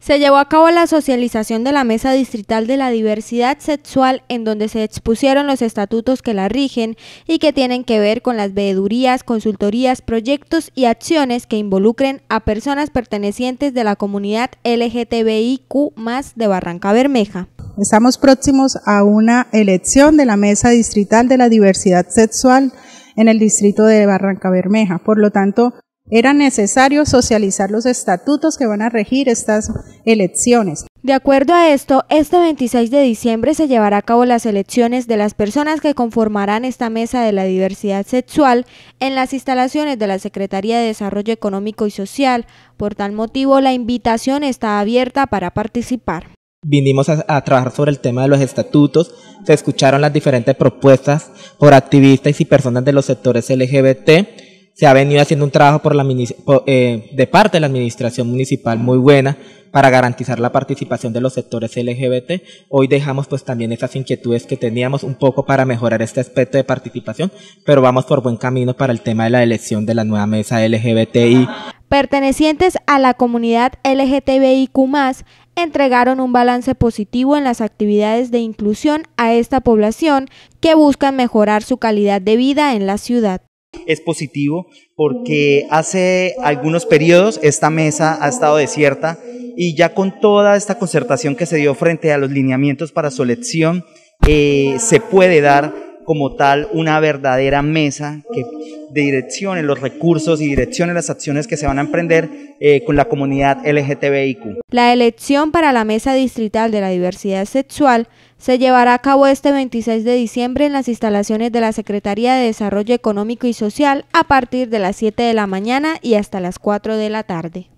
Se llevó a cabo la socialización de la Mesa Distrital de la Diversidad Sexual en donde se expusieron los estatutos que la rigen y que tienen que ver con las veedurías, consultorías, proyectos y acciones que involucren a personas pertenecientes de la comunidad LGTBIQ de Barranca Bermeja. Estamos próximos a una elección de la Mesa Distrital de la Diversidad Sexual en el distrito de Barranca Bermeja. Por lo tanto, era necesario socializar los estatutos que van a regir estas elecciones. De acuerdo a esto, este 26 de diciembre se llevará a cabo las elecciones de las personas que conformarán esta mesa de la diversidad sexual en las instalaciones de la Secretaría de Desarrollo Económico y Social. Por tal motivo, la invitación está abierta para participar. Vinimos a, a trabajar sobre el tema de los estatutos, se escucharon las diferentes propuestas por activistas y personas de los sectores LGBT se ha venido haciendo un trabajo por la, eh, de parte de la administración municipal muy buena para garantizar la participación de los sectores LGBT. Hoy dejamos pues también esas inquietudes que teníamos un poco para mejorar este aspecto de participación, pero vamos por buen camino para el tema de la elección de la nueva mesa LGBTI. Pertenecientes a la comunidad LGTBIQ+, entregaron un balance positivo en las actividades de inclusión a esta población que buscan mejorar su calidad de vida en la ciudad es positivo porque hace algunos periodos esta mesa ha estado desierta y ya con toda esta concertación que se dio frente a los lineamientos para su eh, se puede dar como tal una verdadera mesa que direccione los recursos y direccione las acciones que se van a emprender eh, con la comunidad LGTBIQ. La elección para la Mesa Distrital de la Diversidad Sexual se llevará a cabo este 26 de diciembre en las instalaciones de la Secretaría de Desarrollo Económico y Social a partir de las 7 de la mañana y hasta las 4 de la tarde.